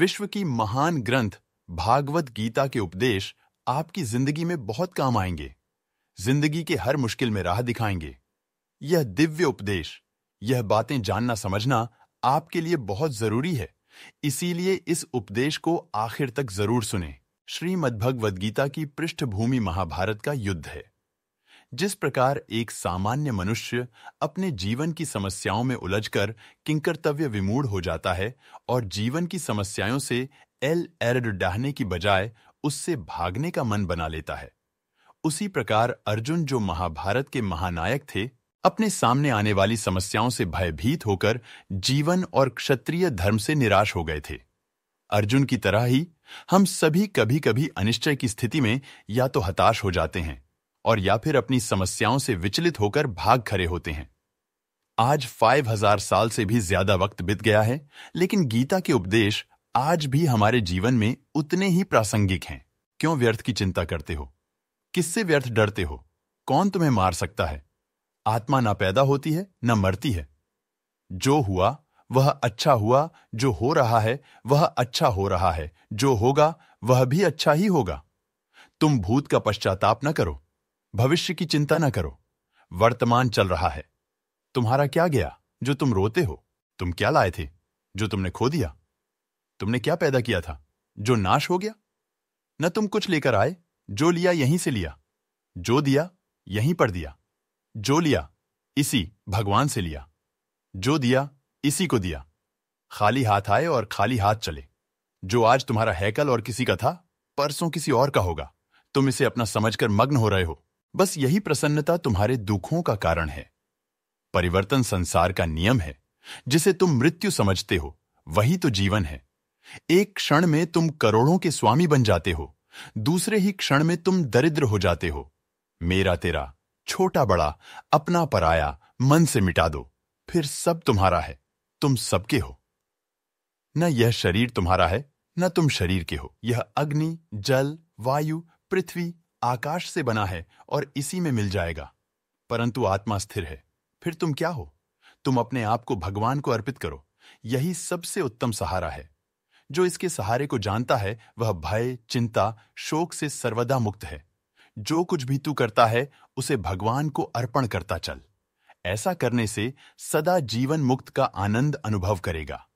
विश्व की महान ग्रंथ भागवत गीता के उपदेश आपकी जिंदगी में बहुत काम आएंगे जिंदगी के हर मुश्किल में राह दिखाएंगे यह दिव्य उपदेश यह बातें जानना समझना आपके लिए बहुत जरूरी है इसीलिए इस उपदेश को आखिर तक जरूर सुने भगवद गीता की पृष्ठभूमि महाभारत का युद्ध है जिस प्रकार एक सामान्य मनुष्य अपने जीवन की समस्याओं में उलझकर किंकर्तव्य विमूढ़ हो जाता है और जीवन की समस्याओं से एल एरड डहने की बजाय उससे भागने का मन बना लेता है उसी प्रकार अर्जुन जो महाभारत के महानायक थे अपने सामने आने वाली समस्याओं से भयभीत होकर जीवन और क्षत्रिय धर्म से निराश हो गए थे अर्जुन की तरह ही हम सभी कभी कभी अनिश्चय की स्थिति में या तो हताश हो जाते हैं और या फिर अपनी समस्याओं से विचलित होकर भाग खड़े होते हैं आज 5000 साल से भी ज्यादा वक्त बीत गया है लेकिन गीता के उपदेश आज भी हमारे जीवन में उतने ही प्रासंगिक हैं क्यों व्यर्थ की चिंता करते हो किससे व्यर्थ डरते हो कौन तुम्हें मार सकता है आत्मा ना पैदा होती है ना मरती है जो हुआ वह अच्छा हुआ जो हो रहा है वह अच्छा हो रहा है जो होगा वह भी अच्छा ही होगा तुम भूत का पश्चाताप न करो भविष्य की चिंता ना करो वर्तमान चल रहा है तुम्हारा क्या गया जो तुम रोते हो तुम क्या लाए थे जो तुमने खो दिया तुमने क्या पैदा किया था जो नाश हो गया न तुम कुछ लेकर आए जो लिया यहीं से लिया जो दिया यहीं पर दिया जो लिया इसी भगवान से लिया जो दिया इसी को दिया खाली हाथ आए और खाली हाथ चले जो आज तुम्हारा हैकल और किसी का था परसों किसी और का होगा तुम इसे अपना समझकर मग्न हो रहे हो बस यही प्रसन्नता तुम्हारे दुखों का कारण है परिवर्तन संसार का नियम है जिसे तुम मृत्यु समझते हो वही तो जीवन है एक क्षण में तुम करोड़ों के स्वामी बन जाते हो दूसरे ही क्षण में तुम दरिद्र हो जाते हो मेरा तेरा छोटा बड़ा अपना पराया मन से मिटा दो फिर सब तुम्हारा है तुम सबके हो न यह शरीर तुम्हारा है न तुम शरीर के हो यह अग्नि जल वायु पृथ्वी आकाश से बना है और इसी में मिल जाएगा परंतु आत्मा स्थिर है फिर तुम क्या हो तुम अपने आप को भगवान को अर्पित करो यही सबसे उत्तम सहारा है जो इसके सहारे को जानता है वह भय चिंता शोक से सर्वदा मुक्त है जो कुछ भी तू करता है उसे भगवान को अर्पण करता चल ऐसा करने से सदा जीवन मुक्त का आनंद अनुभव करेगा